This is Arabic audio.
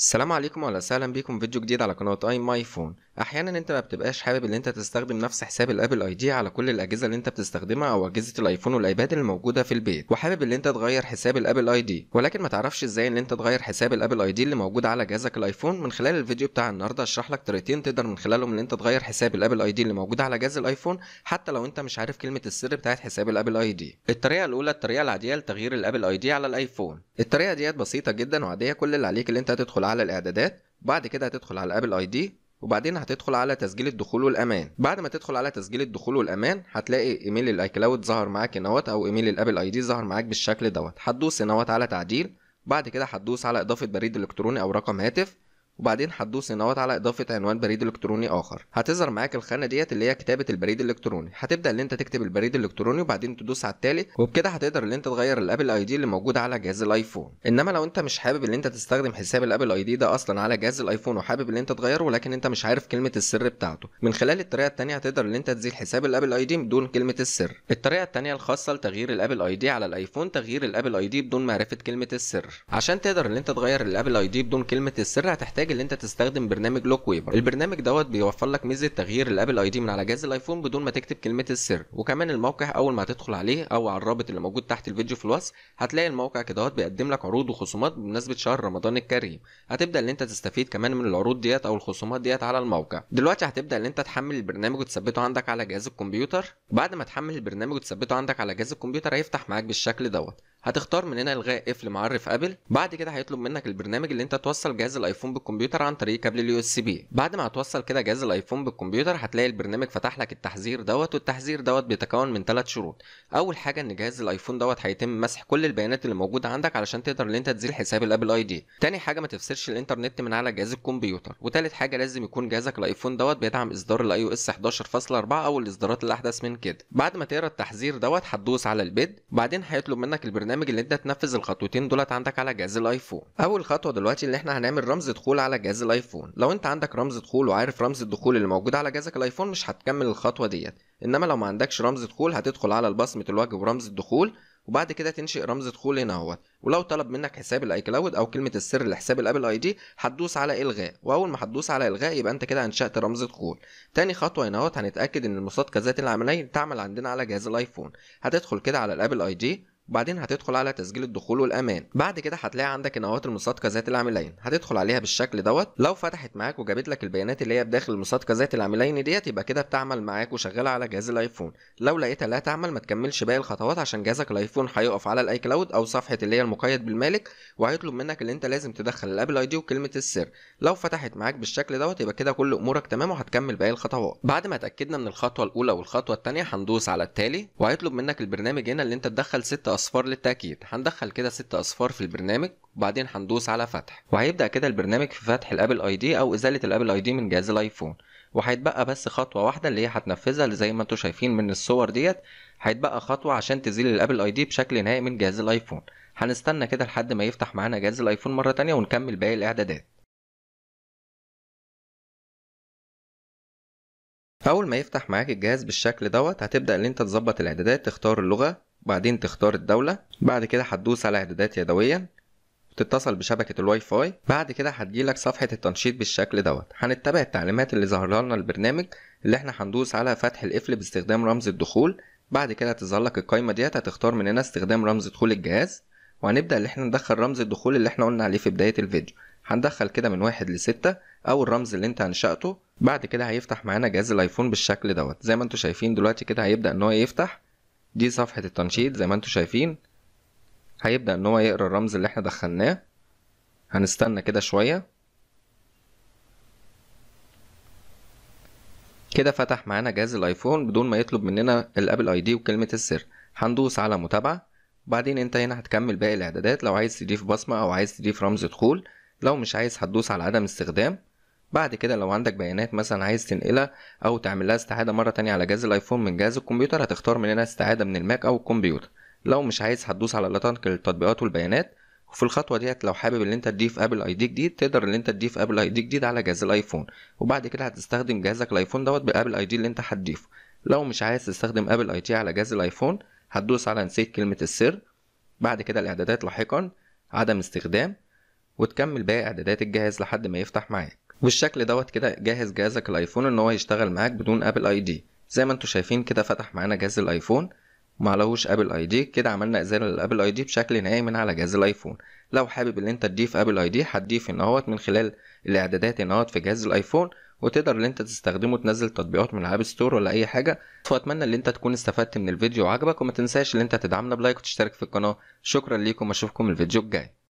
السلام عليكم ولا سهلا بيكم فيديو جديد على قناه اي ماي فون احيانا انت ما بتبقاش حابب ان انت تستخدم نفس حساب الابل اي دي على كل الاجهزه اللي انت بتستخدمها او اجهزه الايفون والايباد الموجوده في البيت وحابب ان انت تغير حساب الابل اي دي ولكن ما تعرفش ازاي ان انت تغير حساب الابل اي دي اللي موجود على جهازك الايفون من خلال الفيديو بتاع النهارده هشرح لك طريقتين تقدر من خلالهم ان انت تغير حساب الابل اي دي اللي موجود على جهاز الايفون حتى لو انت مش عارف كلمه السر بتاعت حساب الابل اي دي الطريقه الاولى الطريقه العاديه لتغيير الابل اي دي على الايفون الطريقه ديت بسيطه جدا وعاديه كل اللي عليك اللي انت هتدخل على الاعدادات بعد كده هتدخل على ابل اي دي وبعدين هتدخل على تسجيل الدخول والامان بعد ما تدخل على تسجيل الدخول والامان هتلاقي ايميل الاي كلاود ظهر معاك هنا او ايميل الابل اي دي ظهر معاك بالشكل دوت هتدوس هنا على تعديل بعد كده هتدوس على اضافه بريد الكتروني او رقم هاتف وبعدين هتدوس هنا على اضافه عنوان بريد الكتروني اخر هتظهر معاك الخانه ديت اللي هي كتابه البريد الالكتروني هتبدا ان انت تكتب البريد الالكتروني وبعدين تدوس على التالت وبكده هتقدر ان انت تغير الابل اي دي اللي موجود على جهاز الايفون انما لو انت مش حابب ان انت تستخدم حساب الابل اي دي ده اصلا على جهاز الايفون وحابب ان انت تغيره ولكن انت مش عارف كلمه السر بتاعته من خلال الطريقه الثانيه هتقدر ان انت تزيل حساب الابل اي دي بدون كلمه السر الطريقه الثانيه الخاصه لتغيير الابل اي دي على الايفون تغيير الابل اي دي بدون معرفه كلمه السر عشان تقدر ان انت تغير الابل اي دي بدون كلمه السر هتحتاج محتاج ان انت تستخدم برنامج لوك ويفر البرنامج دوت بيوفر لك ميزه تغيير الابل اي دي من على جهاز الايفون بدون ما تكتب كلمه السر وكمان الموقع اول ما تدخل عليه او على الرابط اللي موجود تحت الفيديو في الوصف هتلاقي الموقع كدهوت بيقدم لك عروض وخصومات بمناسبه شهر رمضان الكريم هتبدا ان انت تستفيد كمان من العروض ديت او الخصومات ديت على الموقع دلوقتي هتبدا ان انت تحمل البرنامج وتثبته عندك على جهاز الكمبيوتر بعد ما تحمل البرنامج وتثبته عندك على جهاز الكمبيوتر هيفتح معاك بالشكل دوت هتختار من هنا الغاء قفل معرف ابل بعد كده هيطلب منك البرنامج اللي انت توصل جهاز الايفون بالكمبيوتر عن طريق كابل اليو اس بي بعد ما هتوصل كده جهاز الايفون بالكمبيوتر هتلاقي البرنامج فتح لك التحذير دوت والتحذير دوت بيتكون من ثلاث شروط اول حاجه ان جهاز الايفون دوت هيتم مسح كل البيانات اللي موجوده عندك علشان تقدر ان انت تزيل حساب الابل اي دي تاني حاجه ما تفسرش الانترنت من على جهاز الكمبيوتر وتالت حاجه لازم يكون جهازك الايفون دوت بيدعم اصدار الاي او اس 11.4 او الاصدارات الاحدث من كده بعد ما تقرا التحذير دوت هتدوس على البيد بعدين هيطلب منك البرنامج البرنامج اللي انت تنفذ الخطوتين دولت عندك على جهاز الايفون اول خطوه دلوقتي اللي احنا هنعمل رمز دخول على جهاز الايفون لو انت عندك رمز دخول وعارف رمز الدخول اللي موجود على جهازك الايفون مش هتكمل الخطوه ديت انما لو ما عندكش رمز دخول هتدخل على البصمه الوجه ورمز الدخول وبعد كده تنشئ رمز دخول هنا اهوت ولو طلب منك حساب الاي كلاود او كلمه السر لحساب الابل اي دي هتدوس على الغاء واول ما هتدوس على الغاء يبقى انت كده انشات رمز دخول تاني خطوه هنا اهوت هنتاكد ان المصادقه ذات العمليه تعمل عندنا على جهاز الايفون هتدخل كده على الابل اي دي وبعدين هتدخل على تسجيل الدخول والامان بعد كده هتلاقي عندك النواه المصادقه ذات العاملين هتدخل عليها بالشكل دوت لو فتحت معاك وجابت لك البيانات اللي هي بداخل المصادقه ذات العاملين ديت يبقى كده بتعمل معاك وشغاله على جهاز الايفون لو لقيتها لا تعمل ما تكملش باقي الخطوات عشان جهازك الايفون هيقف على الاي كلاود او صفحه اللي هي المقيد بالمالك وهيطلب منك اللي انت لازم تدخل الابل اي دي وكلمه السر لو فتحت معاك بالشكل دوت يبقى كده كل امورك تمام وهتكمل باقي الخطوات بعد ما اتاكدنا من الخطوه الاولى والخطوه الثانيه هندوس على التالي وهيطلب منك البرنامج هنا اللي انت تدخل 6 اصفار للتاكيد هندخل كده ست اصفار في البرنامج وبعدين هندوس على فتح وهيبدا كده البرنامج في فتح الابل اي دي او ازاله الابل اي دي من جهاز الايفون وهيتبقى بس خطوه واحده اللي هي هتنفذها زي ما انتم شايفين من الصور ديت هيتبقى خطوه عشان تزيل الابل اي دي بشكل نهائي من جهاز الايفون هنستنى كده لحد ما يفتح معانا جهاز الايفون مره ثانيه ونكمل باقي الاعدادات فاول ما يفتح معاك الجهاز بالشكل دوت هتبدا ان انت تظبط الاعدادات تختار اللغه بعدين تختار الدوله بعد كده هتدوس على اعدادات يدويا تتصل بشبكة الواي فاي بعد كده هتجيلك صفحة التنشيط بالشكل دوت هنتبع التعليمات اللي ظهرها لنا البرنامج اللي احنا هندوس على فتح القفل باستخدام رمز الدخول بعد كده هتظهر لك القايمة ديت هتختار من هنا استخدام رمز دخول الجهاز وهنبدأ اللي احنا ندخل رمز الدخول اللي احنا قلنا عليه في بداية الفيديو هندخل كده من واحد لستة أو الرمز اللي انت أنشأته بعد كده هيفتح معانا جهاز الايفون بالشكل دوت زي ما انتم شايفين دلوقتي كده هيبدا ان هو يفتح دي صفحه التنشيط زي ما انتم شايفين هيبدا ان هو يقرا الرمز اللي احنا دخلناه هنستنى كده شويه كده فتح معانا جهاز الايفون بدون ما يطلب مننا الابل اي دي وكلمه السر هندوس على متابعه وبعدين انت هنا هتكمل باقي الاعدادات لو عايز تضيف بصمه او عايز تضيف رمز دخول لو مش عايز هتدوس على عدم استخدام بعد كده لو عندك بيانات مثلا عايز تنقلها او تعمل لها استعاده مره تانية على جهاز الايفون من جهاز الكمبيوتر هتختار من هنا استعاده من الماك او الكمبيوتر لو مش عايز هتدوس على لا تنقل التطبيقات والبيانات وفي الخطوه ديت لو حابب ان انت تضيف ابل اي دي جديد تقدر ان انت تضيف ابل اي دي جديد على جهاز الايفون وبعد كده هتستخدم جهازك الايفون دوت بابل اي دي اللي انت هتضيفه لو مش عايز تستخدم ابل اي دي على جهاز الايفون هتدوس على نسيت كلمه السر بعد كده الاعدادات لاحقا عدم استخدام وتكمل باقي اعدادات الجهاز لحد ما يفتح معاك بالشكل دوت كده جهز جهازك الايفون ان هو يشتغل معاك بدون ابل اي دي زي ما انتم شايفين كده فتح معانا جهاز الايفون لهوش ابل اي دي كده عملنا ازاله للابل اي دي بشكل نهائي من على جهاز الايفون لو حابب ان انت تضيف ابل اي دي هتضيف ان هوت من خلال الاعدادات ان هوت في جهاز الايفون وتقدر ان انت تستخدمه تنزل تطبيقات من الاب ستور ولا اي حاجه فاتمنى ان انت تكون استفدت من الفيديو وعجبك وما تنساش ان انت تدعمنا بلايك وتشترك في القناه شكرا ليكم اشوفكم الفيديو الجاي